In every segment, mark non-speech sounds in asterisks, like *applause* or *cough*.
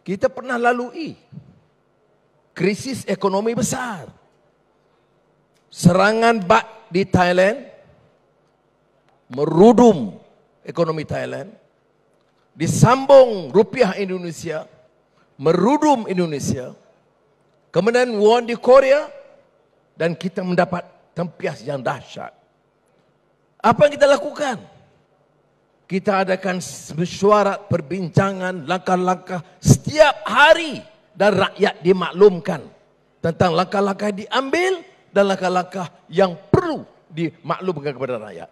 Kita pernah lalui krisis ekonomi besar. Serangan bat di Thailand merudum ekonomi Thailand. Disambung rupiah Indonesia merudum Indonesia. Kemudian won di Korea dan kita mendapat tempias yang dahsyat. Apa yang kita lakukan? kita adakan mesyuarat perbincangan langkah-langkah setiap hari dan rakyat dimaklumkan tentang langkah-langkah diambil dan langkah-langkah yang perlu dimaklumkan kepada rakyat.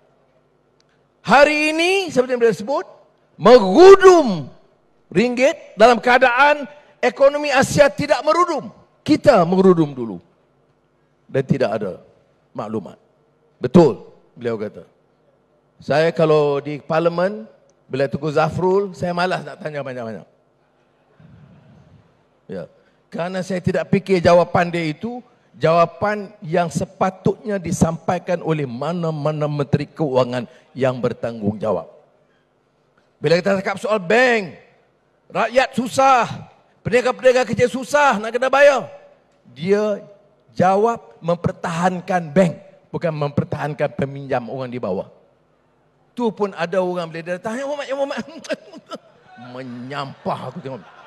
Hari ini seperti yang disebut merudum ringgit dalam keadaan ekonomi Asia tidak merudum. Kita merudum dulu dan tidak ada maklumat. Betul beliau kata. Saya kalau di parlimen, bila tukar Zafrul, saya malas nak tanya banyak-banyak. Ya. Kerana saya tidak fikir jawapan dia itu, jawapan yang sepatutnya disampaikan oleh mana-mana menteri keuangan yang bertanggungjawab. Bila kita cakap soal bank, rakyat susah, peniaga-peniaga kerja susah nak kena bayar. Dia jawab mempertahankan bank, bukan mempertahankan peminjam orang di bawah tu pun ada orang bila dia datang ya Muhammad ya Muhammad *laughs* menyampah aku tengok